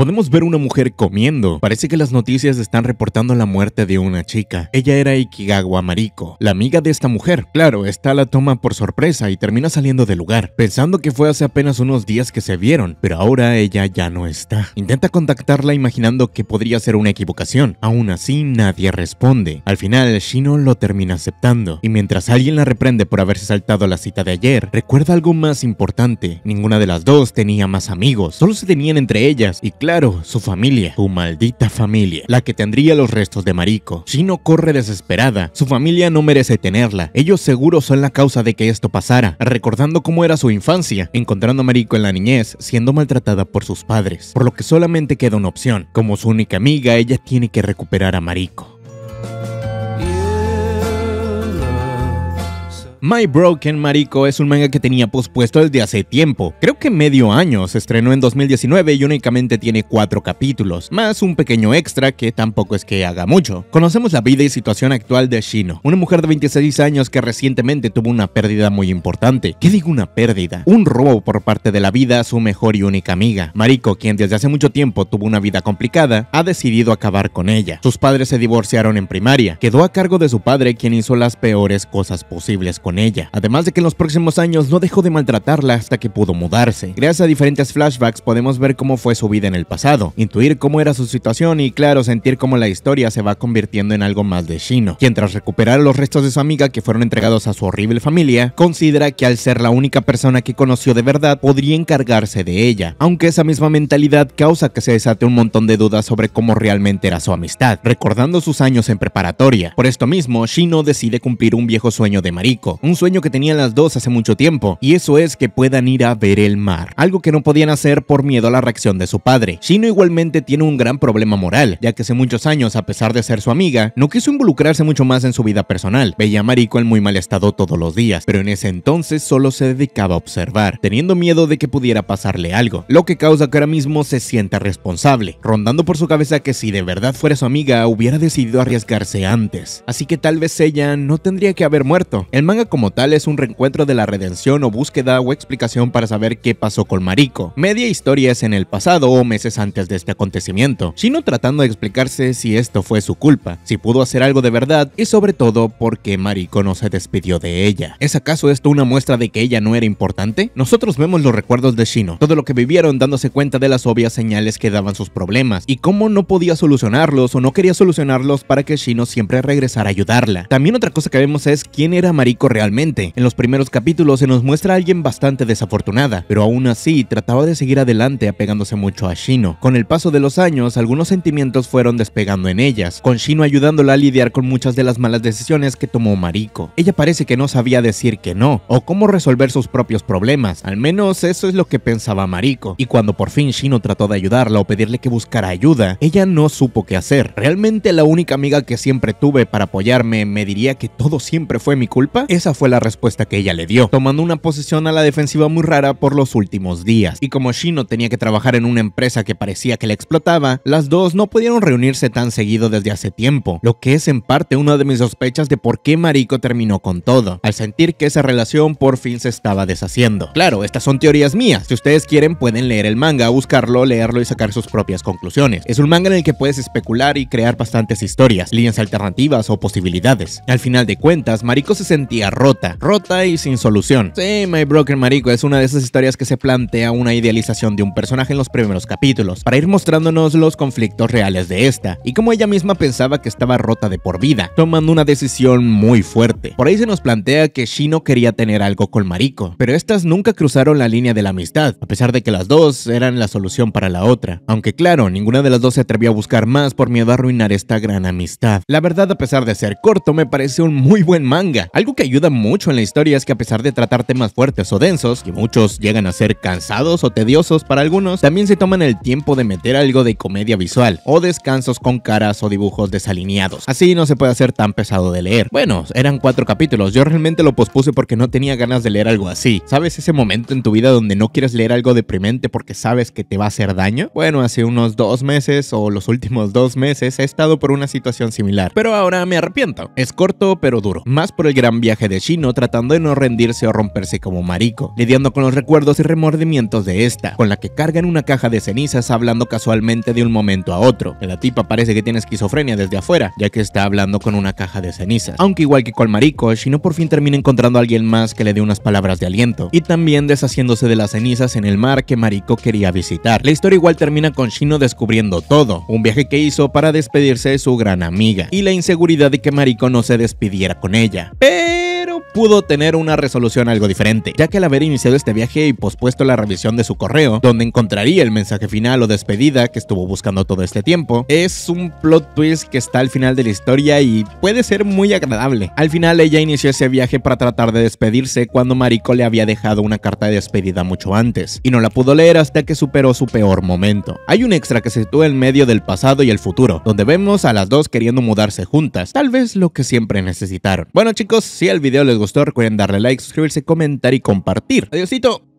Podemos ver una mujer comiendo. Parece que las noticias están reportando la muerte de una chica. Ella era Ikigawa Mariko, la amiga de esta mujer. Claro, esta la toma por sorpresa y termina saliendo del lugar, pensando que fue hace apenas unos días que se vieron, pero ahora ella ya no está. Intenta contactarla imaginando que podría ser una equivocación. Aún así, nadie responde. Al final, Shino lo termina aceptando, y mientras alguien la reprende por haberse saltado la cita de ayer, recuerda algo más importante. Ninguna de las dos tenía más amigos, solo se tenían entre ellas, y claro, su familia, su maldita familia, la que tendría los restos de Mariko. Shino corre desesperada, su familia no merece tenerla, ellos seguros son la causa de que esto pasara, recordando cómo era su infancia, encontrando a Mariko en la niñez, siendo maltratada por sus padres, por lo que solamente queda una opción, como su única amiga ella tiene que recuperar a Mariko. My Broken Mariko es un manga que tenía pospuesto desde hace tiempo, creo que medio año, se estrenó en 2019 y únicamente tiene cuatro capítulos, más un pequeño extra que tampoco es que haga mucho. Conocemos la vida y situación actual de Shino, una mujer de 26 años que recientemente tuvo una pérdida muy importante. ¿Qué digo una pérdida? Un robo por parte de la vida a su mejor y única amiga. Mariko, quien desde hace mucho tiempo tuvo una vida complicada, ha decidido acabar con ella. Sus padres se divorciaron en primaria, quedó a cargo de su padre quien hizo las peores cosas posibles ella, además de que en los próximos años no dejó de maltratarla hasta que pudo mudarse. Gracias a diferentes flashbacks podemos ver cómo fue su vida en el pasado, intuir cómo era su situación y claro, sentir cómo la historia se va convirtiendo en algo más de Shino, quien tras recuperar los restos de su amiga que fueron entregados a su horrible familia, considera que al ser la única persona que conoció de verdad podría encargarse de ella, aunque esa misma mentalidad causa que se desate un montón de dudas sobre cómo realmente era su amistad, recordando sus años en preparatoria. Por esto mismo, Shino decide cumplir un viejo sueño de Mariko, un sueño que tenían las dos hace mucho tiempo, y eso es que puedan ir a ver el mar, algo que no podían hacer por miedo a la reacción de su padre. Shino igualmente tiene un gran problema moral, ya que hace muchos años, a pesar de ser su amiga, no quiso involucrarse mucho más en su vida personal, veía a Mariko en muy mal estado todos los días, pero en ese entonces solo se dedicaba a observar, teniendo miedo de que pudiera pasarle algo, lo que causa que ahora mismo se sienta responsable, rondando por su cabeza que si de verdad fuera su amiga hubiera decidido arriesgarse antes, así que tal vez ella no tendría que haber muerto. El manga como tal es un reencuentro de la redención o búsqueda o explicación para saber qué pasó con Mariko. Media historia es en el pasado o meses antes de este acontecimiento, Shino tratando de explicarse si esto fue su culpa, si pudo hacer algo de verdad y sobre todo por qué Mariko no se despidió de ella. ¿Es acaso esto una muestra de que ella no era importante? Nosotros vemos los recuerdos de Shino, todo lo que vivieron dándose cuenta de las obvias señales que daban sus problemas y cómo no podía solucionarlos o no quería solucionarlos para que Shino siempre regresara a ayudarla. También otra cosa que vemos es quién era Mariko realmente realmente. En los primeros capítulos se nos muestra a alguien bastante desafortunada, pero aún así trataba de seguir adelante apegándose mucho a Shino. Con el paso de los años, algunos sentimientos fueron despegando en ellas, con Shino ayudándola a lidiar con muchas de las malas decisiones que tomó Mariko. Ella parece que no sabía decir que no, o cómo resolver sus propios problemas, al menos eso es lo que pensaba Mariko, y cuando por fin Shino trató de ayudarla o pedirle que buscara ayuda, ella no supo qué hacer. Realmente la única amiga que siempre tuve para apoyarme me diría que todo siempre fue mi culpa, esa fue la respuesta que ella le dio, tomando una posición a la defensiva muy rara por los últimos días. Y como Shino tenía que trabajar en una empresa que parecía que le explotaba, las dos no pudieron reunirse tan seguido desde hace tiempo, lo que es en parte una de mis sospechas de por qué Mariko terminó con todo, al sentir que esa relación por fin se estaba deshaciendo. Claro, estas son teorías mías. Si ustedes quieren pueden leer el manga, buscarlo, leerlo y sacar sus propias conclusiones. Es un manga en el que puedes especular y crear bastantes historias, líneas alternativas o posibilidades. Al final de cuentas, Mariko se sentía rota, rota y sin solución. Sí, My Broken Mariko es una de esas historias que se plantea una idealización de un personaje en los primeros capítulos, para ir mostrándonos los conflictos reales de esta, y cómo ella misma pensaba que estaba rota de por vida, tomando una decisión muy fuerte. Por ahí se nos plantea que Shino quería tener algo con Mariko, pero estas nunca cruzaron la línea de la amistad, a pesar de que las dos eran la solución para la otra. Aunque claro, ninguna de las dos se atrevió a buscar más por miedo a arruinar esta gran amistad. La verdad, a pesar de ser corto, me parece un muy buen manga, algo que ayuda mucho en la historia es que a pesar de tratar temas fuertes o densos, que muchos llegan a ser cansados o tediosos para algunos, también se toman el tiempo de meter algo de comedia visual o descansos con caras o dibujos desalineados. Así no se puede hacer tan pesado de leer. Bueno, eran cuatro capítulos, yo realmente lo pospuse porque no tenía ganas de leer algo así. ¿Sabes ese momento en tu vida donde no quieres leer algo deprimente porque sabes que te va a hacer daño? Bueno, hace unos dos meses o los últimos dos meses he estado por una situación similar, pero ahora me arrepiento. Es corto pero duro, más por el gran viaje de Shino tratando de no rendirse o romperse como marico, lidiando con los recuerdos y remordimientos de esta, con la que carga en una caja de cenizas hablando casualmente de un momento a otro. La tipa parece que tiene esquizofrenia desde afuera, ya que está hablando con una caja de cenizas. Aunque igual que con marico, Shino por fin termina encontrando a alguien más que le dé unas palabras de aliento, y también deshaciéndose de las cenizas en el mar que marico quería visitar. La historia igual termina con Shino descubriendo todo, un viaje que hizo para despedirse de su gran amiga, y la inseguridad de que marico no se despidiera con ella. Pero pero pudo tener una resolución algo diferente, ya que al haber iniciado este viaje y pospuesto la revisión de su correo, donde encontraría el mensaje final o despedida que estuvo buscando todo este tiempo, es un plot twist que está al final de la historia y puede ser muy agradable. Al final ella inició ese viaje para tratar de despedirse cuando Mariko le había dejado una carta de despedida mucho antes, y no la pudo leer hasta que superó su peor momento. Hay un extra que se sitúa en medio del pasado y el futuro, donde vemos a las dos queriendo mudarse juntas, tal vez lo que siempre necesitaron. Bueno chicos, si el video video les gustó, recuerden darle like, suscribirse, comentar y compartir. Adiósito.